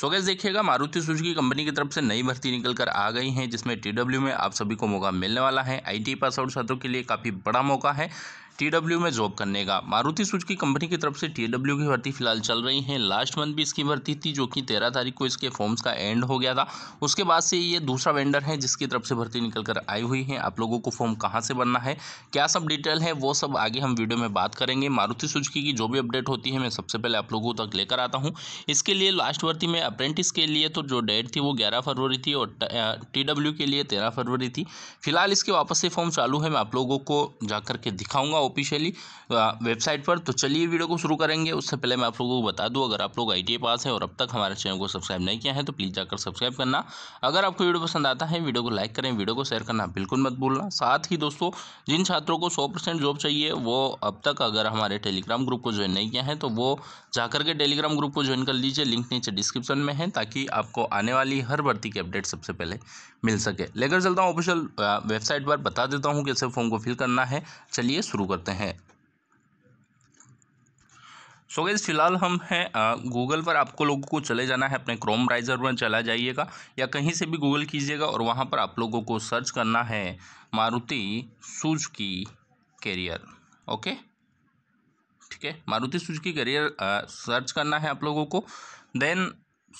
सो guys देखिएगा Maruti Suzuki company की तरफ से नई भर्ती निकल कर आ गई है जिसमें टीडब्ल्यू में आप सभी को मौका मिलने वाला है टी पास आउट छात्रों के लिए काफ़ी बड़ा मौका है टीडब्ल्यू में जॉब करने का मारुति सुजुकी कंपनी की तरफ से टीडब्ल्यू की भर्ती फिलहाल चल रही है लास्ट मंथ भी इसकी भर्ती थी जो कि तेरह तारीख को इसके फॉर्म्स का एंड हो गया था उसके बाद से ये दूसरा वेंडर है जिसकी तरफ से भर्ती निकल कर आई हुई है आप लोगों को फॉर्म कहाँ से भरना है क्या सब डिटेल है वो सब आगे हम वीडियो में बात करेंगे मारुति सुजुकी की जो भी अपडेट होती है मैं सबसे पहले आप लोगों तक लेकर आता हूँ इसके लिए लास्ट भर्ती में अप्रेंटिस के लिए तो जो डेट थी वो ग्यारह फरवरी थी और टी के लिए तेरह फरवरी थी फिलहाल इसके वापस से फॉर्म चालू है मैं आप लोगों को जाकर के दिखाऊंगा ऑफिशियली वेबसाइट पर तो चलिए वीडियो को शुरू करेंगे उससे पहले मैं आप लोगों को बता दूँ अगर आप लोग आई पास हैं और अब तक हमारे चैनल को सब्सक्राइब नहीं किया है तो प्लीज़ जाकर सब्सक्राइब करना अगर आपको वीडियो पसंद आता है वीडियो को लाइक करें वीडियो को शेयर करना बिल्कुल मत भूलना साथ ही दोस्तों जिन छात्रों को सौ जॉब चाहिए वो अब तक अगर हमारे टेलीग्राम ग्रुप को ज्वाइन नहीं किया है तो वो जाकर के टेलीग्राम ग्रुप को ज्वाइन कर लीजिए लिंक नीचे डिस्क्रिप्शन में है ताकि आपको आने वाली हर भर्ती की अपडेट सबसे पहले मिल सके लेकर चलता हूँ ऑफिशियल वेबसाइट पर बता देता हूँ कैसे फॉर्म को फिल करना है चलिए शुरू कर करते हैं सो गैस फिलहाल हम हैं गूगल पर आपको लोगों को चले जाना है अपने क्रोम ब्राइज़र में चला जाइएगा या कहीं से भी गूगल कीजिएगा और वहाँ पर आप लोगों को सर्च करना है मारुति सूज की कैरियर ओके ठीक है मारुति सूज की कैरियर सर्च करना है आप लोगों को देन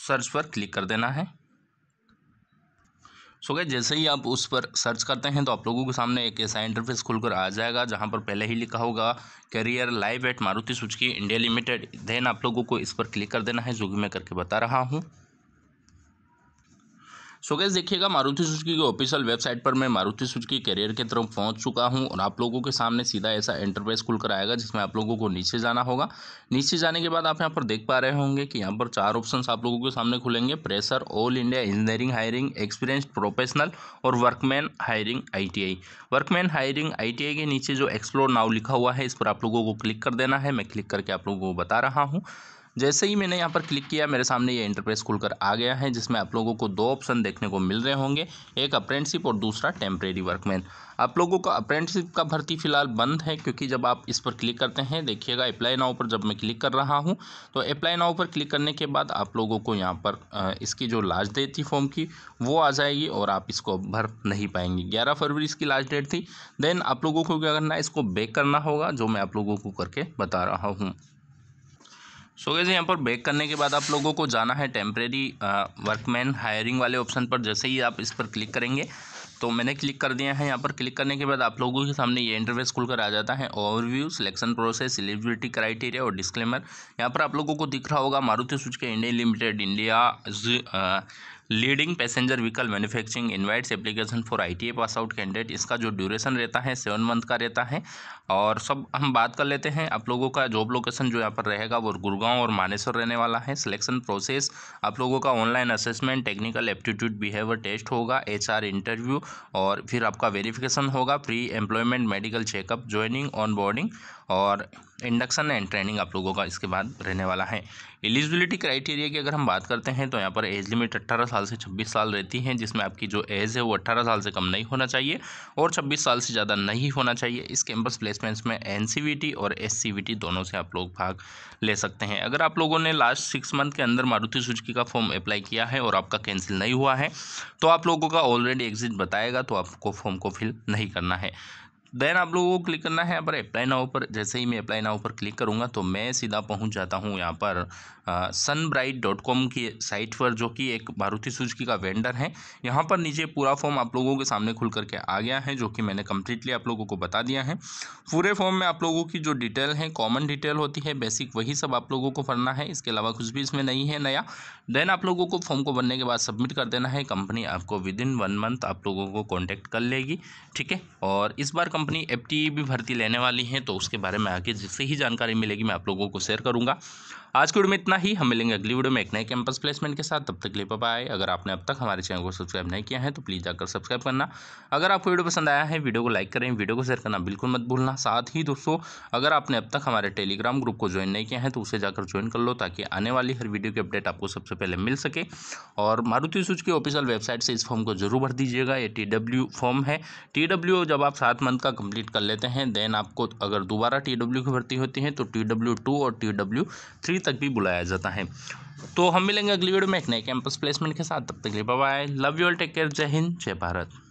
सर्च पर क्लिक कर देना है सो गए जैसे ही आप उस पर सर्च करते हैं तो आप लोगों के सामने एक ऐसा इंटरफेस खुलकर आ जाएगा जहाँ पर पहले ही लिखा होगा career live at Maruti Suzuki India limited then आप लोगों को इस पर क्लिक कर देना है जो कि मैं करके बता रहा हूँ सो गैस देखिएगा मारुति सुजुकी के ऑफिशियल वेबसाइट पर मैं मारुति सुजुकी करियर के तरफ पहुंच चुका हूं और आप लोगों के सामने सीधा ऐसा इंटरफेस खुल कर आएगा जिसमें आप लोगों को नीचे जाना होगा नीचे जाने के बाद आप यहाँ पर देख पा रहे होंगे कि यहाँ पर चार ऑप्शन आप लोगों के सामने खुलेंगे fresher all India engineering hiring experience professional और workman hiring I workman hiring I के नीचे जो एक्सप्लोर नाव लिखा हुआ है इस पर आप लोगों को क्लिक कर देना है मैं क्लिक करके आप लोगों को बता रहा हूँ जैसे ही मैंने यहाँ पर क्लिक किया मेरे सामने ये इंटरप्रेस खुलकर आ गया है जिसमें आप लोगों को दो ऑप्शन देखने को मिल रहे होंगे एक अप्रेंटशिप और दूसरा टेम्प्रेरी वर्कमैन आप लोगों का अप्रेंटशिप का भर्ती फिलहाल बंद है क्योंकि जब आप इस पर क्लिक करते हैं देखिएगा अप्लाई नाउ पर जब मैं क्लिक कर रहा हूँ तो अप्लाई नाउ पर क्लिक करने के बाद आप लोगों को यहाँ पर इसकी जो लास्ट डेट थी फॉर्म की वो आ जाएगी और आप इसको भर नहीं पाएंगे ग्यारह फरवरी इसकी लास्ट डेट थी देन आप लोगों को क्या करना है इसको बेक करना होगा जो मैं आप लोगों को करके बता रहा हूँ सो कैसे यहाँ पर ब्रेक करने के बाद आप लोगों को जाना है टेम्प्रेरी वर्कमैन हायरिंग वाले ऑप्शन पर जैसे ही आप इस पर क्लिक करेंगे तो मैंने क्लिक कर दिया है यहाँ पर क्लिक करने के बाद आप लोगों के सामने ये इंटरव्यूस खुलकर आ जाता है overview selection process eligibility criteria और डिस्क्लेमर यहाँ पर आप लोगों को दिख रहा होगा मारुति के India limited India leading passenger vehicle manufacturing invites application for ITA pass out candidate इसका जो ड्यूरेशन रहता है सेवन मंथ का रहता है और सब हम बात कर लेते हैं आप लोगों का जॉब लोकेशन जो यहाँ पर रहेगा वो गुड़गांव और मानेसर रहने वाला है सिलेक्शन प्रोसेस आप लोगों का online assessment technical aptitude behaviour test होगा एच इंटरव्यू और फिर आपका वेरीफिकेशन होगा pre employment medical checkup joining onboarding और इंडक्शन एंड ट्रेनिंग आप लोगों का इसके बाद रहने वाला है एलिजिबिलिटी क्राइटेरिया की अगर हम बात करते हैं तो यहाँ पर एज लिमिट 18 साल से 26 साल रहती है जिसमें आपकी जो एज है वो 18 साल से कम नहीं होना चाहिए और 26 साल से ज़्यादा नहीं होना चाहिए इस कैंपस प्लेसमेंट्स में एन और एस दोनों से आप लोग भाग ले सकते हैं अगर आप लोगों ने लास्ट सिक्स मंथ के अंदर मारुति सुजुकी का फॉर्म अप्लाई किया है और आपका कैंसिल नहीं हुआ है तो आप लोगों का ऑलरेडी एग्जिट बताएगा तो आपको फॉर्म को फिल नहीं करना है देन आप लोगों को क्लिक करना है यहाँ पर अप्लाई नाउ पर जैसे ही मैं अप्लाई नाउ पर क्लिक करूँगा तो मैं सीधा पहुँच जाता हूँ यहाँ पर सनब्राइट डॉट कॉम की साइट पर जो कि एक मारुति सुजुकी का वेंडर है यहाँ पर नीचे पूरा फॉर्म आप लोगों के सामने खुल करके आ गया है जो कि मैंने कम्प्लीटली आप लोगों को बता दिया है पूरे फॉर्म में आप लोगों की जो डिटेल है कॉमन डिटेल होती है बेसिक वही सब आप लोगों को भरना है इसके अलावा कुछ भी इसमें नहीं है नया देन आप लोगों को फॉर्म को भरने के बाद सबमिट कर देना है कंपनी आपको विद इन वन मंथ आप लोगों को कॉन्टैक्ट कर लेगी ठीक है और इस बार कंपनी एफ भी भर्ती लेने वाली है तो उसके बारे में आगे जिससे ही जानकारी मिलेगी मैं आप लोगों को शेयर करूँगा आज की वीडियो में इतना ही हम मिलेंगे अगली वीडियो में एक नए कैंपस प्लेसमेंट के साथ तब तक लिए पाए अगर आपने अब तक हमारे चैनल को सब्सक्राइब नहीं किया है तो प्लीज़ जाकर सब्सक्राइब करना अगर आपको वीडियो पसंद आया है वीडियो को लाइक करें वीडियो को शेयर करना बिल्कुल मत भूलना साथ ही दोस्तों अगर आपने अब तक हमारे टेलीग्राम ग्रुप को ज्वाइन नहीं किया है तो उसे जाकर ज्वाइन कर लो ताकि आने वाली हर वीडियो की अपडेट आपको सबसे पहले मिल सके और मारुति सूच की ऑफिशियल वेबसाइट से इस फॉर्म को जरूर भर दीजिएगा ये टी डब्ल्यू फॉर्म है टी डब्ल्यू जब आप सात मंथ का कंप्लीट कर लेते हैं देन आपको अगर दोबारा टी डब्ल्यू की भर्ती होती है तो टी डब्ल्यू टू और टी डब्ल्यू थ्री तक भी बुलाया जाता है तो हम मिलेंगे अगली वीडियो में एक नए कैंपस प्लेसमेंट के साथ तब तक लिए bye love you all take care Jai Hind जय भारत